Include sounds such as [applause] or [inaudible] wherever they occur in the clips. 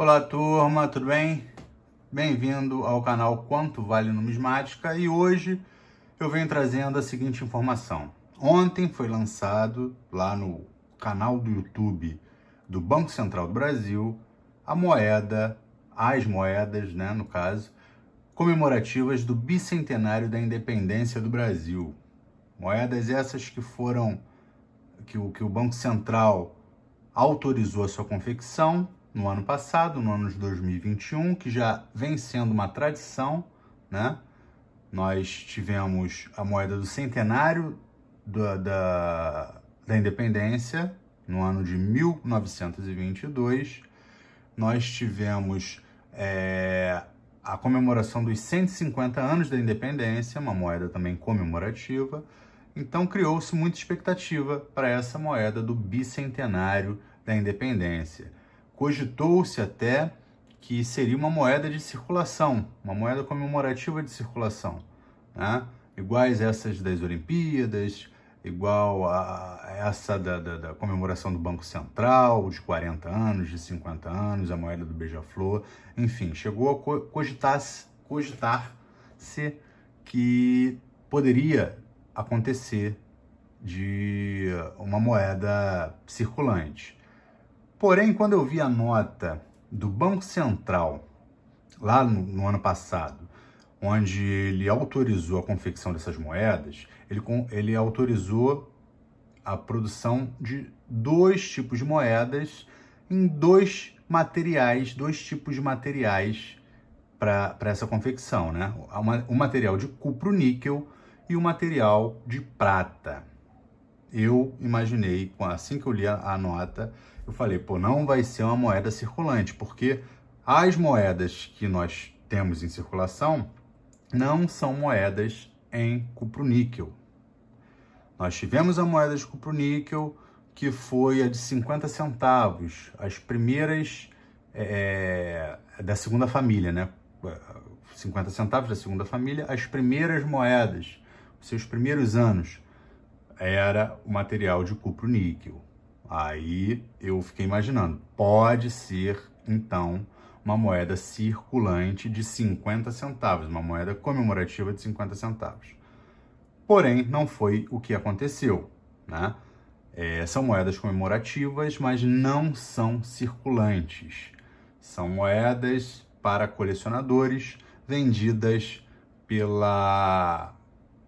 Olá turma, tudo bem? Bem-vindo ao canal Quanto Vale Numismática e hoje eu venho trazendo a seguinte informação. Ontem foi lançado lá no canal do YouTube do Banco Central do Brasil a moeda, as moedas, né, no caso, comemorativas do bicentenário da independência do Brasil. Moedas essas que foram que o, que o Banco Central autorizou a sua confecção no ano passado, no ano de 2021, que já vem sendo uma tradição, né? Nós tivemos a moeda do centenário da, da, da independência, no ano de 1922. Nós tivemos é, a comemoração dos 150 anos da independência, uma moeda também comemorativa. Então criou-se muita expectativa para essa moeda do bicentenário da independência cogitou-se até que seria uma moeda de circulação, uma moeda comemorativa de circulação, né? iguais essas das Olimpíadas, igual a essa da, da, da, comemoração do Banco Central, de 40 anos, de 50 anos, a moeda do Beija-Flor, enfim, chegou a cogitar-se cogitar que poderia acontecer de uma moeda circulante. Porém, quando eu vi a nota do Banco Central, lá no, no ano passado, onde ele autorizou a confecção dessas moedas, ele, ele autorizou a produção de dois tipos de moedas em dois materiais, dois tipos de materiais para essa confecção, né? O material de cupro-níquel e o material de prata eu imaginei, assim que eu li a nota, eu falei, pô, não vai ser uma moeda circulante, porque as moedas que nós temos em circulação não são moedas em cupro-níquel. Nós tivemos a moeda de cupro-níquel, que foi a de 50 centavos, as primeiras é, é, da segunda família, né? 50 centavos da segunda família, as primeiras moedas, os seus primeiros anos era o material de cupro-níquel. Aí eu fiquei imaginando, pode ser então uma moeda circulante de 50 centavos, uma moeda comemorativa de 50 centavos. Porém, não foi o que aconteceu, né? É, são moedas comemorativas, mas não são circulantes. São moedas para colecionadores vendidas pela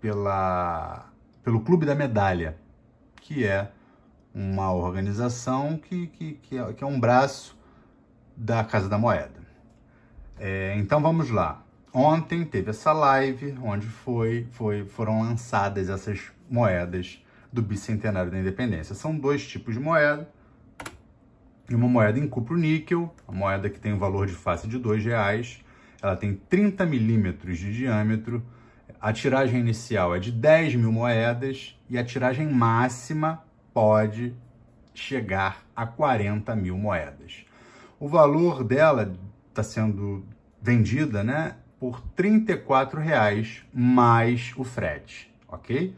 pela pelo Clube da Medalha, que é uma organização que, que, que, é, que é, um braço da Casa da Moeda. É, então vamos lá. Ontem teve essa live onde foi, foi, foram lançadas essas moedas do bicentenário da independência. São dois tipos de moeda. Uma moeda em cupro-níquel, a moeda que tem um valor de face de R$ reais. Ela tem 30 milímetros de diâmetro, a tiragem inicial é de 10 mil moedas e a tiragem máxima pode chegar a 40 mil moedas. O valor dela está sendo vendida né, por R$ reais mais o frete, ok?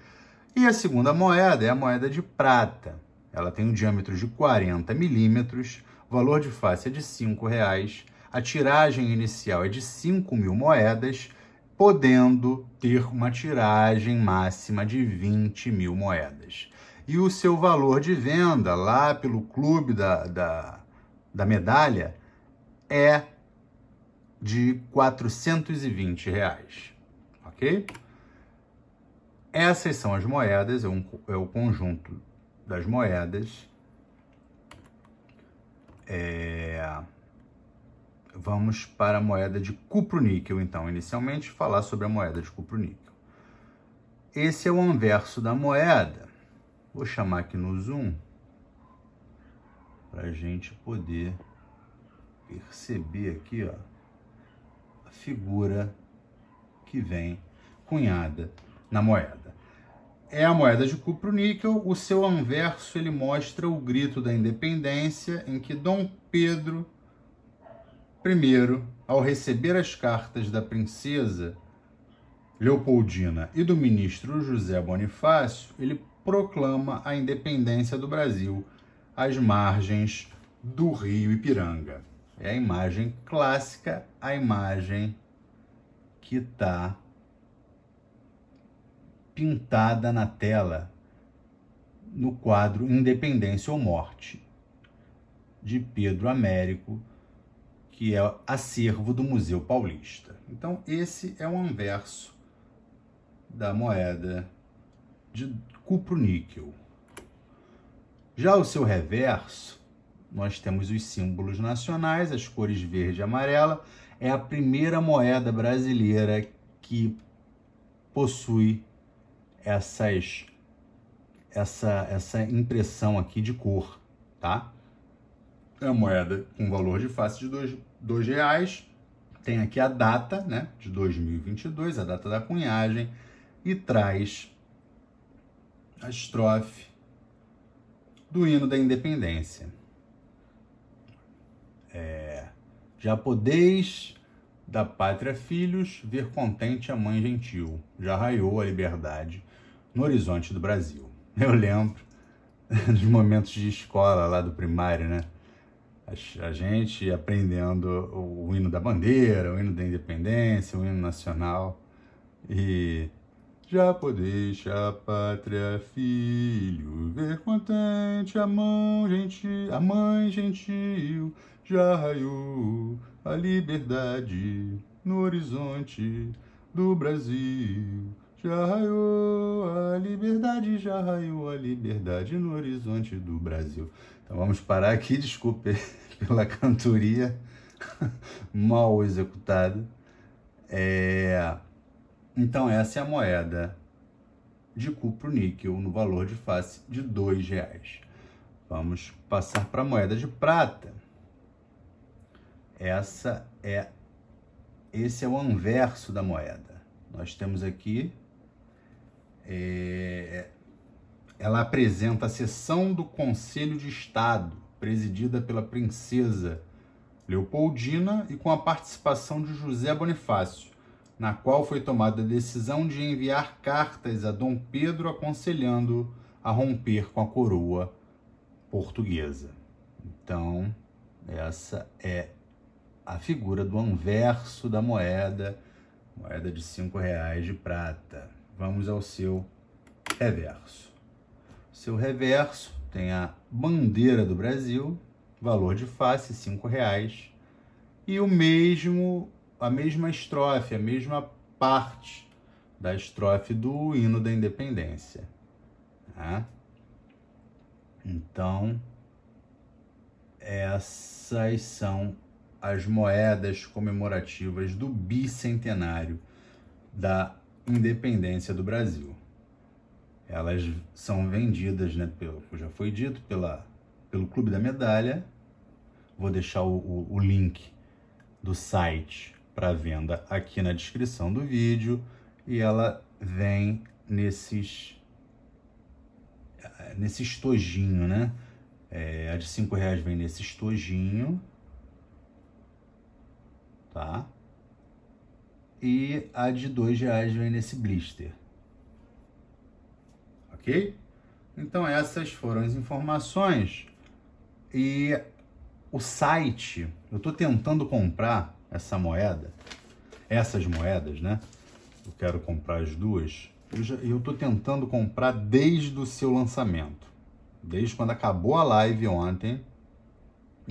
E a segunda moeda é a moeda de prata. Ela tem um diâmetro de 40 milímetros, valor de face é de R$ reais, a tiragem inicial é de 5 mil moedas podendo ter uma tiragem máxima de 20 mil moedas. E o seu valor de venda lá pelo clube da, da, da medalha é de 420 reais, ok? Essas são as moedas, é, um, é o conjunto das moedas. É... Vamos para a moeda de cupro-níquel, então, inicialmente, falar sobre a moeda de cupro-níquel. Esse é o anverso da moeda. Vou chamar aqui no zoom para a gente poder perceber aqui ó, a figura que vem cunhada na moeda. É a moeda de cupro-níquel, o seu anverso ele mostra o grito da independência em que Dom Pedro Primeiro, ao receber as cartas da princesa Leopoldina e do ministro José Bonifácio, ele proclama a independência do Brasil às margens do rio Ipiranga. É a imagem clássica, a imagem que está pintada na tela no quadro Independência ou Morte, de Pedro Américo, que é acervo do Museu Paulista. Então, esse é o anverso da moeda de cupro-níquel. Já o seu reverso, nós temos os símbolos nacionais, as cores verde e amarela. É a primeira moeda brasileira que possui essas, essa, essa impressão aqui de cor, tá? É uma moeda com valor de face de dois dois reais. Tem aqui a data, né, de 2022, a data da cunhagem, e traz a estrofe do hino da independência. É, já podeis da pátria filhos ver contente a mãe gentil, já raiou a liberdade no horizonte do Brasil. [laughs] Eu lembro [laughs] dos momentos de escola lá do primário, né? a gente aprendendo o hino da bandeira, o hino da independência, o hino nacional e já podeis a pátria, filho, ver contente a mão gentil, a mãe gentil, já raiou a liberdade no horizonte do Brasil. Já raiou a liberdade, já raiou a liberdade no horizonte do Brasil. Então vamos parar aqui, [laughs] desculpe pela cantoria [laughs] mal executada. É... Então essa é a moeda de cupro-níquel no valor de face de dois reais. Vamos passar para a moeda de prata. Essa é esse é o anverso da moeda. Nós temos aqui é, ela apresenta a seção do Conselho de Estado presidida pela princesa Leopoldina e com a participação de José Bonifácio, na qual foi tomada a decisão de enviar cartas a Dom Pedro aconselhando a romper com a coroa portuguesa. Então, essa é a figura do anverso da moeda, moeda de cinco reais de prata. Vamos ao seu reverso. Seu reverso tem a bandeira do Brasil, valor de face cinco reais e o mesmo a mesma estrofe, a mesma parte da estrofe do hino da Independência. Né? Então essas são as moedas comemorativas do bicentenário da independência do Brasil elas são vendidas, né, pelo, já foi dito, pela, pelo Clube da Medalha. Vou deixar o, o, o link do site para venda aqui na descrição do vídeo. E ela vem nesses, nesse estojinho, né? É, a de 5 reais vem nesse estojinho, tá? E a de 2 reais vem nesse blister ok? Então essas foram as informações e o site, eu estou tentando comprar essa moeda, essas moedas, né? Eu quero comprar as duas. Eu estou tentando comprar desde o seu lançamento, desde quando acabou a live ontem.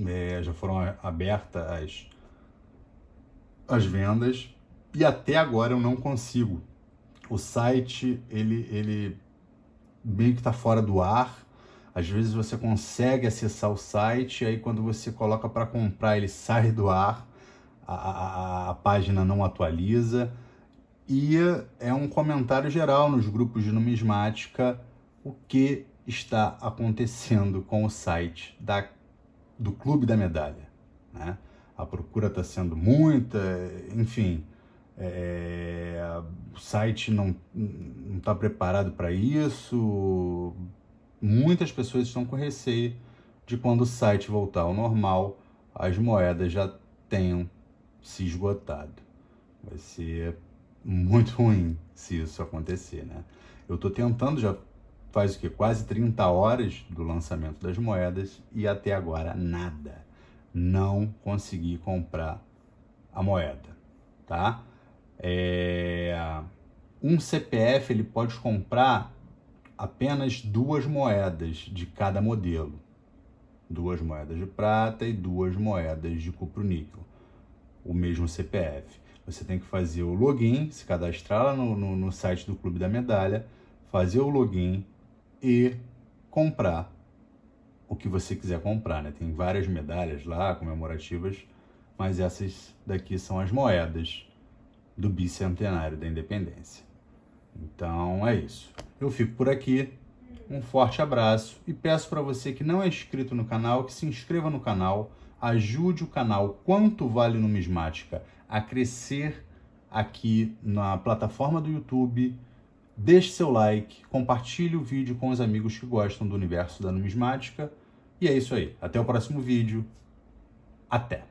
É, já foram abertas as, as vendas e até agora eu não consigo. O site ele, ele meio que está fora do ar. Às vezes você consegue acessar o site, aí quando você coloca para comprar, ele sai do ar, a, a, a página não atualiza. E é um comentário geral nos grupos de numismática o que está acontecendo com o site da, do Clube da Medalha. Né? A procura está sendo muita, enfim, é, o site não está preparado para isso. Muitas pessoas estão com receio de quando o site voltar ao normal, as moedas já tenham se esgotado. Vai ser muito ruim se isso acontecer, né? Eu estou tentando já faz o que quase 30 horas do lançamento das moedas e até agora nada. Não consegui comprar a moeda, tá? É, um CPF ele pode comprar apenas duas moedas de cada modelo, duas moedas de prata e duas moedas de cupro-níquel, o mesmo CPF. Você tem que fazer o login, se cadastrar lá no, no, no site do Clube da Medalha, fazer o login e comprar o que você quiser comprar, né? Tem várias medalhas lá comemorativas, mas essas daqui são as moedas do bicentenário da independência. Então é isso. Eu fico por aqui. Um forte abraço e peço para você que não é inscrito no canal que se inscreva no canal, ajude o canal Quanto Vale Numismática a crescer aqui na plataforma do YouTube. Deixe seu like, compartilhe o vídeo com os amigos que gostam do universo da numismática. E é isso aí. Até o próximo vídeo. Até!